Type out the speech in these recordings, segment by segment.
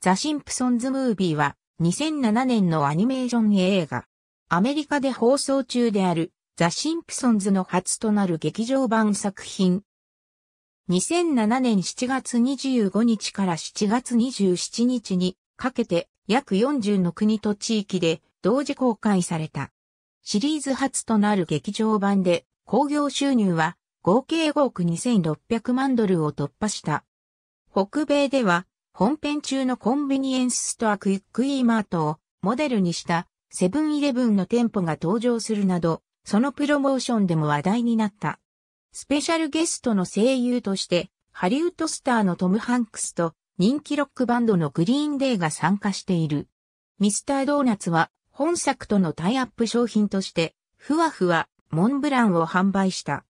ザ・シンプソンズ・ムービーは2007年のアニメーション映画。アメリカで放送中であるザ・シンプソンズの初となる劇場版作品。2007年7月25日から7月27日にかけて約40の国と地域で同時公開された。シリーズ初となる劇場版で興行収入は合計5億2600万ドルを突破した。北米では本編中のコンビニエンスストアクイックイーマートをモデルにしたセブンイレブンの店舗が登場するなど、そのプロモーションでも話題になった。スペシャルゲストの声優として、ハリウッドスターのトム・ハンクスと人気ロックバンドのグリーンデーが参加している。ミスタードーナツは本作とのタイアップ商品として、ふわふわ、モンブランを販売した。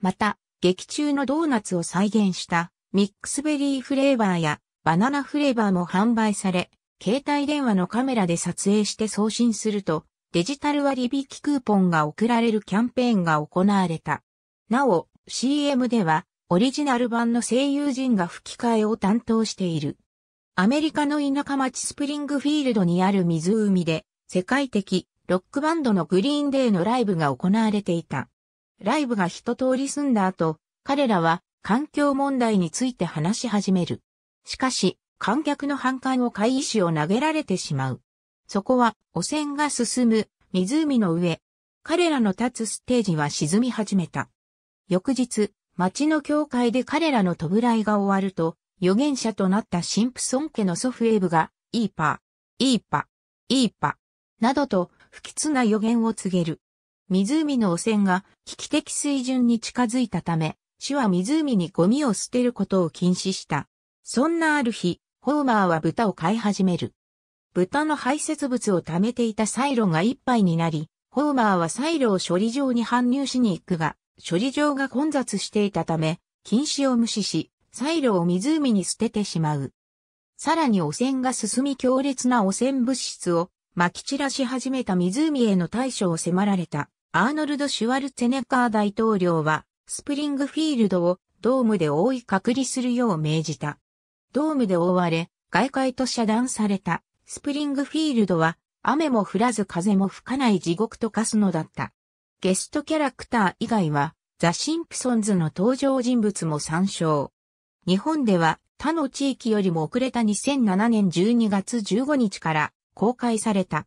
また、劇中のドーナツを再現したミックスベリーフレーバーやバナナフレーバーも販売され、携帯電話のカメラで撮影して送信すると、デジタル割引クーポンが送られるキャンペーンが行われた。なお、CM では、オリジナル版の声優陣が吹き替えを担当している。アメリカの田舎町スプリングフィールドにある湖で、世界的ロックバンドのグリーンデーのライブが行われていた。ライブが一通り済んだ後、彼らは環境問題について話し始める。しかし、観客の反感を買い石を投げられてしまう。そこは、汚染が進む、湖の上。彼らの立つステージは沈み始めた。翌日、町の教会で彼らの弔いが終わると、預言者となったシンプソン家の祖父エブが、イーパー、イーパ、イーパ、などと不吉な予言を告げる。湖の汚染が危機的水準に近づいたため、市は湖にゴミを捨てることを禁止した。そんなある日、ホーマーは豚を飼い始める。豚の排泄物を貯めていたサイロが一杯になり、ホーマーはサイロを処理場に搬入しに行くが、処理場が混雑していたため、禁止を無視し、サイロを湖に捨ててしまう。さらに汚染が進み強烈な汚染物質を撒き散らし始めた湖への対処を迫られたアーノルド・シュワルツェネッカー大統領はスプリングフィールドをドームで覆い隔離するよう命じた。ドームで覆われ、外界と遮断された、スプリングフィールドは、雨も降らず風も吹かない地獄と化すのだった。ゲストキャラクター以外は、ザ・シンプソンズの登場人物も参照。日本では、他の地域よりも遅れた2007年12月15日から公開された。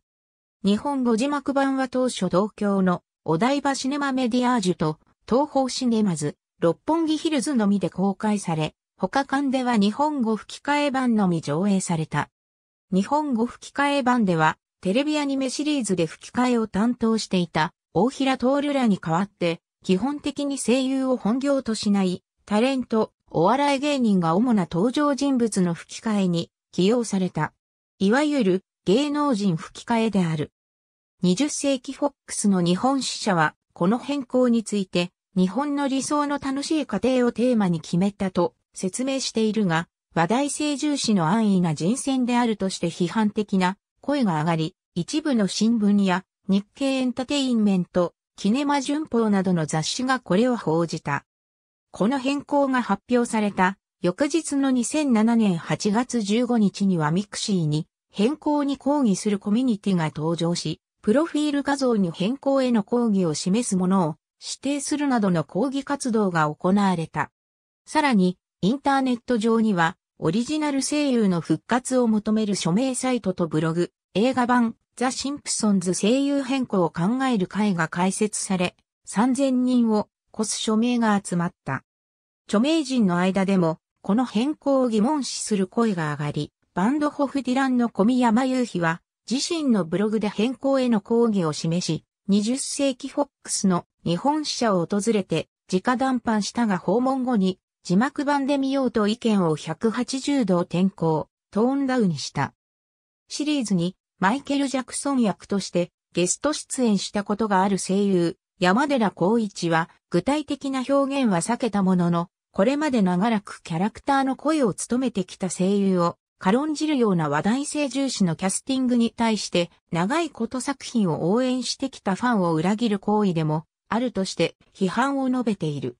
日本語字幕版は当初東京のお台場シネマメディアージュと東方シネマズ、六本木ヒルズのみで公開され、他館では日本語吹き替え版のみ上映された。日本語吹き替え版では、テレビアニメシリーズで吹き替えを担当していた大平徹らに代わって、基本的に声優を本業としない、タレント、お笑い芸人が主な登場人物の吹き替えに起用された。いわゆる芸能人吹き替えである。20世紀フォックスの日本支社は、この変更について、日本の理想の楽しい家庭をテーマに決めたと説明しているが、話題性重視の安易な人選であるとして批判的な声が上がり、一部の新聞や日経エンタテインメント、キネマ旬報などの雑誌がこれを報じた。この変更が発表された翌日の2007年8月15日にはミクシーに変更に抗議するコミュニティが登場し、プロフィール画像に変更への抗議を示すものを指定するなどの抗議活動が行われた。さらに、インターネット上には、オリジナル声優の復活を求める署名サイトとブログ、映画版、ザ・シンプソンズ声優変更を考える会が開設され、3000人を超す署名が集まった。著名人の間でも、この変更を疑問視する声が上がり、バンドホフディランの小宮山雄妃は、自身のブログで変更への抗議を示し、20世紀フォックスの日本支社を訪れて、直談判したが訪問後に字幕版で見ようと意見を180度転向、トーンダウンした。シリーズにマイケル・ジャクソン役としてゲスト出演したことがある声優、山寺宏一は具体的な表現は避けたものの、これまで長らくキャラクターの声を務めてきた声優を軽んじるような話題性重視のキャスティングに対して長いこと作品を応援してきたファンを裏切る行為でもあるとして批判を述べている。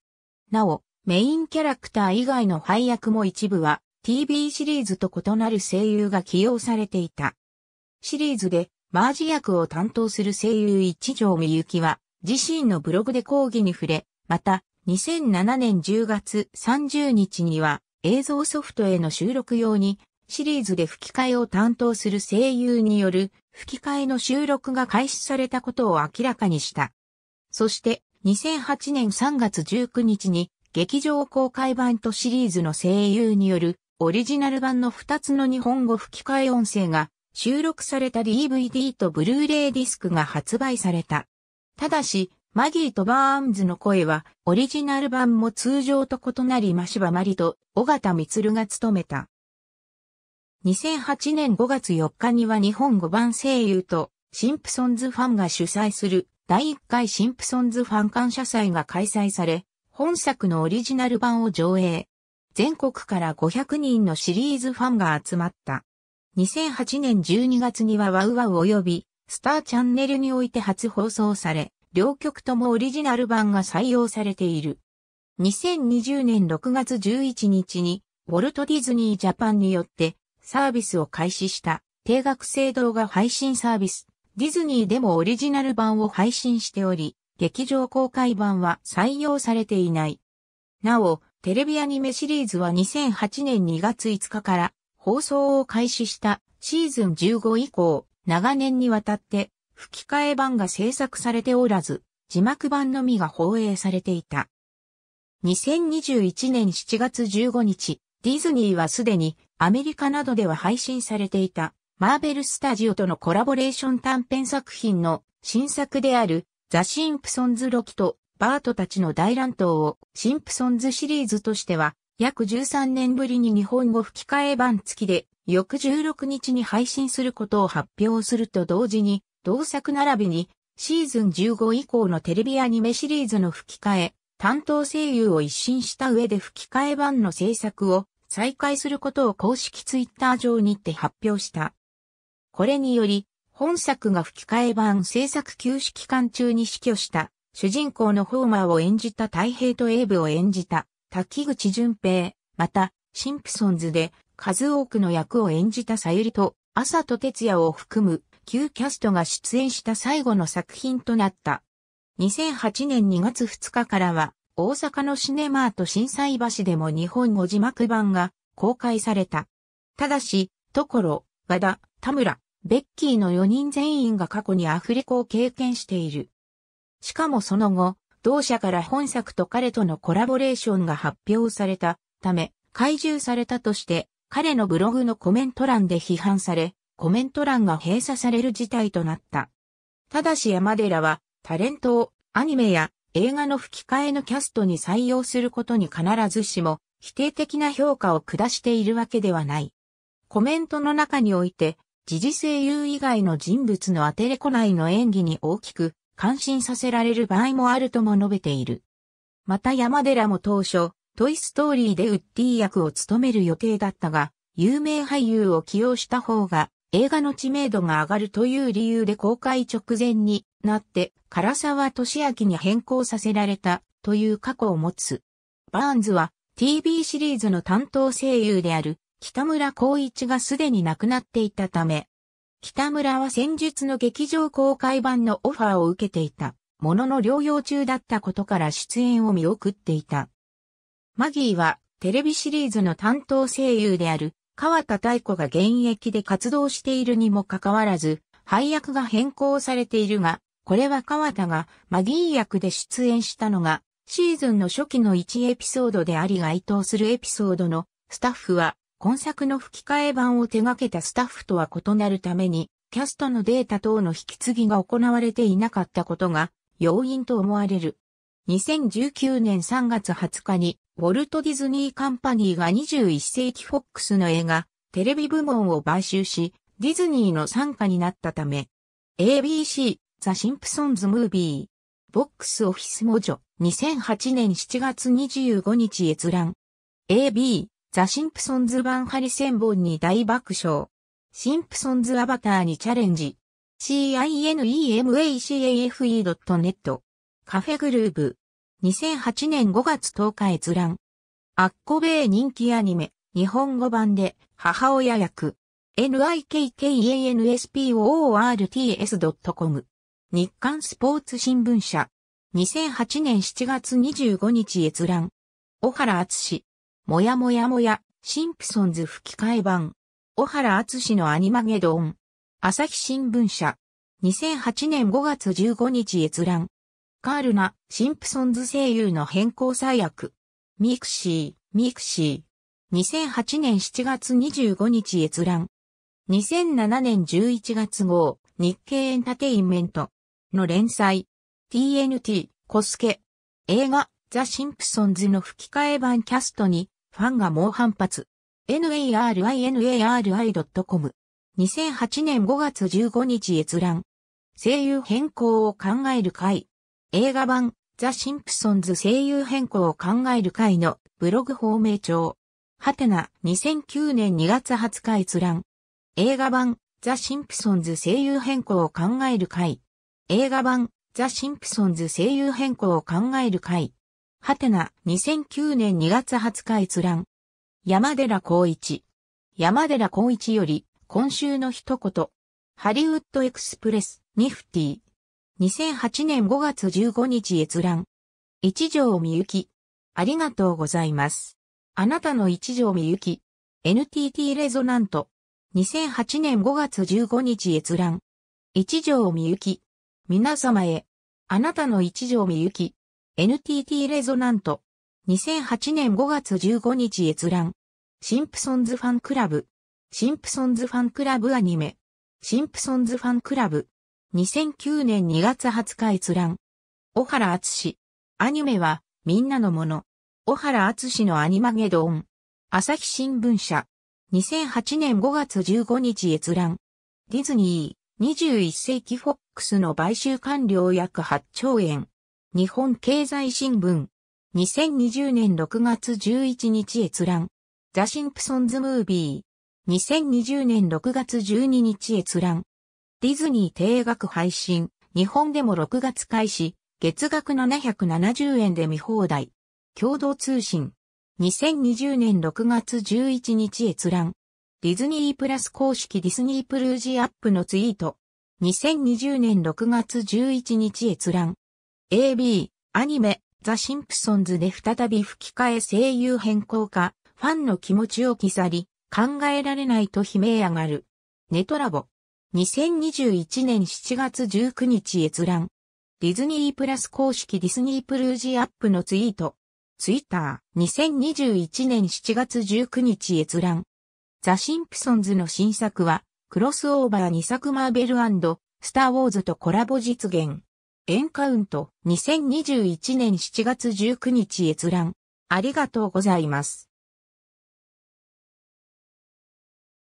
なお、メインキャラクター以外の配役も一部は TV シリーズと異なる声優が起用されていた。シリーズでマージ役を担当する声優一条みゆきは自身のブログで講義に触れ、また2007年10月30日には映像ソフトへの収録用にシリーズで吹き替えを担当する声優による吹き替えの収録が開始されたことを明らかにした。そして2008年3月19日に劇場公開版とシリーズの声優によるオリジナル版の2つの日本語吹き替え音声が収録された DVD とブルーレイディスクが発売された。ただし、マギーとバーンズの声はオリジナル版も通常と異なりマシバマリと尾形光が務めた。2008年5月4日には日本語版声優とシンプソンズファンが主催する第1回シンプソンズファン感謝祭が開催され、本作のオリジナル版を上映。全国から500人のシリーズファンが集まった。2008年12月にはワウワウ及び、スターチャンネルにおいて初放送され、両曲ともオリジナル版が採用されている。2020年6月11日に、ウォルト・ディズニー・ジャパンによってサービスを開始した定額制動画配信サービス、ディズニーでもオリジナル版を配信しており、劇場公開版は採用されていない。なお、テレビアニメシリーズは2008年2月5日から放送を開始したシーズン15以降、長年にわたって吹き替え版が制作されておらず、字幕版のみが放映されていた。2021年7月15日、ディズニーはすでにアメリカなどでは配信されていたマーベルスタジオとのコラボレーション短編作品の新作であるザ・シンプソンズ・ロキとバートたちの大乱闘をシンプソンズシリーズとしては約13年ぶりに日本語吹き替え版付きで翌16日に配信することを発表すると同時に同作並びにシーズン15以降のテレビアニメシリーズの吹き替え担当声優を一新した上で吹き替え版の制作を再開することを公式ツイッター上にて発表した。これにより、本作が吹き替え版制作休止期間中に死去した主人公のホーマーを演じた太平とエイブを演じた滝口淳平、またシンプソンズで数多くの役を演じたさゆりと朝と哲也を含む旧キャストが出演した最後の作品となった。2008年2月2日からは大阪のシネマート震災橋でも日本語字幕版が公開された。ただし、ところ、和田、田村、ベッキーの4人全員が過去にアフレコを経験している。しかもその後、同社から本作と彼とのコラボレーションが発表されたため、怪獣されたとして、彼のブログのコメント欄で批判され、コメント欄が閉鎖される事態となった。ただし山寺は、タレントをアニメや映画の吹き替えのキャストに採用することに必ずしも否定的な評価を下しているわけではない。コメントの中において、時事声優以外の人物のアテレコ内の演技に大きく感心させられる場合もあるとも述べている。また山寺も当初、トイストーリーでウッディ役を務める予定だったが、有名俳優を起用した方が映画の知名度が上がるという理由で公開直前になって唐沢俊明に変更させられたという過去を持つ。バーンズは TV シリーズの担当声優である北村光一がすでに亡くなっていたため、北村は戦術の劇場公開版のオファーを受けていた、ものの療養中だったことから出演を見送っていた。マギーはテレビシリーズの担当声優である川田太子が現役で活動しているにもかかわらず、配役が変更されているが、これは川田がマギー役で出演したのが、シーズンの初期の1エピソードであり該当するエピソードのスタッフは今作の吹き替え版を手掛けたスタッフとは異なるために、キャストのデータ等の引き継ぎが行われていなかったことが要因と思われる。2019年3月20日に、ウォルト・ディズニー・カンパニーが21世紀フォックスの映画、テレビ部門を買収し、ディズニーの参加になったため、ABC、ザ・シンプソンズ・ムービー、ボックス・オフィス・モジョ、2008年7月25日閲覧。AB、ザ・シンプソンズ版ハリセンボンに大爆笑。シンプソンズアバターにチャレンジ。cinemacaf.net e カフェグルーブ2008年5月10日閲覧アッコベイ人気アニメ日本語版で母親役 nikkanspoorts.com 日刊スポーツ新聞社2008年7月25日閲覧小原厚もやもやもや、シンプソンズ吹き替え版。小原厚氏のアニマゲドン。朝日新聞社。2008年5月15日閲覧。カールナ、シンプソンズ声優の変更最悪。ミクシー、ミクシー。2008年7月25日閲覧。2007年11月号、日経エンタテインメントの連載。TNT、コスケ。映画、ザ・シンプソンズの吹き替え版キャストにファンが猛反発。narinari.com 2008年5月15日閲覧。声優変更を考える会。映画版、ザ・シンプソンズ声優変更を考える会のブログ方名帳。ハテナ2009年2月20日閲覧。映画版、ザ・シンプソンズ声優変更を考える会。映画版、ザ・シンプソンズ声優変更を考える会。はてな、2009年2月20日閲覧。山寺光一。山寺光一より、今週の一言。ハリウッドエクスプレス、ニフティ。2008年5月15日閲覧。一条みゆき。ありがとうございます。あなたの一条みゆき。NTT レゾナント。2008年5月15日閲覧。一条みゆき。皆様へ。あなたの一条みゆき。NTT レゾナント。2008年5月15日閲覧。シンプソンズファンクラブ。シンプソンズファンクラブアニメ。シンプソンズファンクラブ。2009年2月20日閲覧。小原厚志。アニメは、みんなのもの。小原厚志のアニマゲドン。朝日新聞社。2008年5月15日閲覧。ディズニー、21世紀フォックスの買収完了約8兆円。日本経済新聞。2020年6月11日閲覧。ザ・シンプソンズ・ムービー。2020年6月12日閲覧。ディズニー定額配信。日本でも6月開始。月額770円で見放題。共同通信。2020年6月11日閲覧。ディズニープラス公式ディズニープルージアップのツイート。2020年6月11日閲覧。AB、アニメ、ザ・シンプソンズで再び吹き替え声優変更か、ファンの気持ちを刻さり、考えられないと悲鳴上がる。ネトラボ。2021年7月19日閲覧。ディズニープラス公式ディズニープルージアップのツイート。ツイッター2021年7月19日閲覧。ザ・シンプソンズの新作は、クロスオーバー2作マーベルスター・ウォーズとコラボ実現。エンカウント2021年7月19日閲覧。ありがとうございます。